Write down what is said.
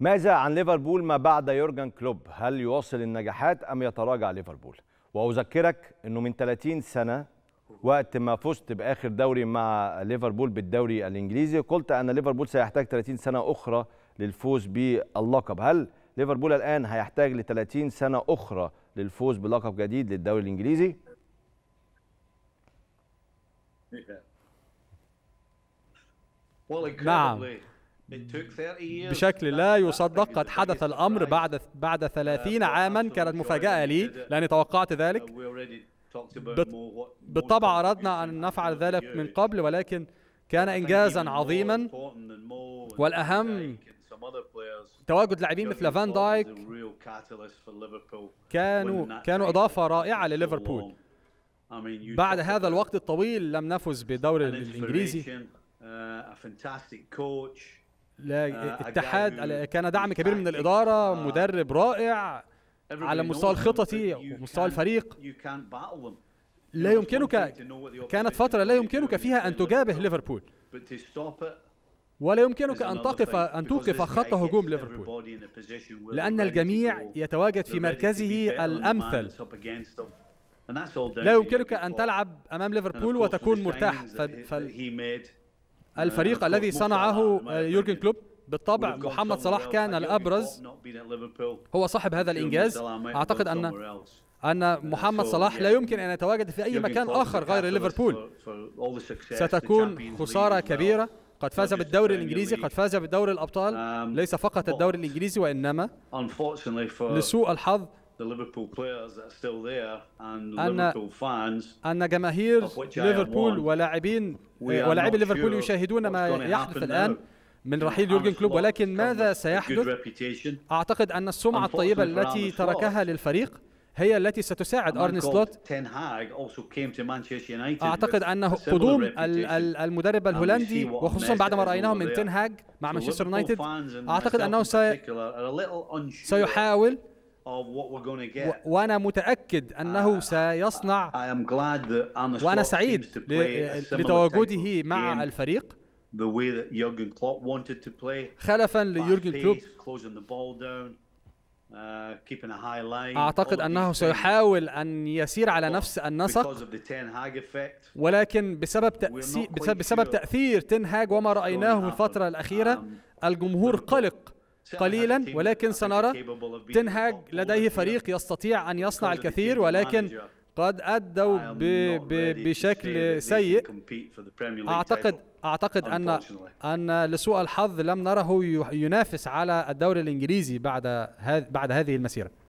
ماذا عن ليفربول ما بعد يورجن كلوب هل يواصل النجاحات أم يتراجع ليفربول وأذكرك أنه من 30 سنة وقت ما فزت بآخر دوري مع ليفربول بالدوري الإنجليزي قلت أن ليفربول سيحتاج 30 سنة أخرى للفوز باللقب هل ليفربول الآن هيحتاج ل 30 سنة أخرى للفوز بلقب جديد للدوري الإنجليزي؟ نعم بشكل لا يصدق قد حدث الأمر بعد بعد 30 عاما كانت مفاجأة لي لأني توقعت ذلك بالطبع أردنا أن نفعل ذلك من قبل ولكن كان إنجازا عظيما والأهم تواجد لاعبين مثل فان دايك كانوا كانوا إضافة رائعة لليفربول بعد هذا الوقت الطويل لم نفز بدوري الإنجليزي لا آه، اتحاد كان دعم كبير من الاداره آه. مدرب رائع على مستوى الخططي ومستوى الفريق لا يمكنك كانت فتره لا يمكنك فيها ان تجابه ليفربول ولا يمكنك أن تقف أن توقف خط هجوم ليفربول لأن الجميع يتواجد في مركزه الأمثل لا يمكنك أن تلعب أمام ليفربول وتكون مرتاح الفريق آه، الذي صنعه آه، يورجن كلوب بالطبع محمد صلاح كان الابرز هو صاحب هذا الانجاز اعتقد ان أن محمد صلاح لا يمكن أن يتواجد في أي مكان آخر غير ليفربول ستكون خسارة كبيرة قد فاز بالدوري الإنجليزي قد فاز بدوري الأبطال um, ليس فقط الدوري الإنجليزي وإنما لسوء الحظ أن أن جماهير ليفربول ولاعبين آه، ولاعبي ليفربول يشاهدون ما يحدث الآن من رحيل يورجن كلوب ولكن ماذا سيحدث؟ أعتقد أن السمعة الطيبة التي تركها للفريق هي التي ستساعد أرني سلوت أعتقد أن قدوم المدرب الهولندي وخصوصا بعد ما رأيناه من تنهاج مع مانشستر يونايتد أعتقد أنه سيحاول وانا متاكد انه سيصنع وانا سعيد لتواجده مع الفريق خلفا ليورجن كلوب uh, أعتقد أنه سيحاول أن يسير على نفس النسق ولكن بسبب تأثير, بسبب, بسبب تأثير تنهاج وما رأيناه في الفترة الأخيرة um, الجمهور قلق قليلا ولكن سنرى تنهاج لديه فريق يستطيع أن يصنع الكثير ولكن قد أدوا ب ب بشكل سيء أعتقد أعتقد أن أن لسوء الحظ لم نره ينافس على الدوري الإنجليزي بعد بعد هذه المسيرة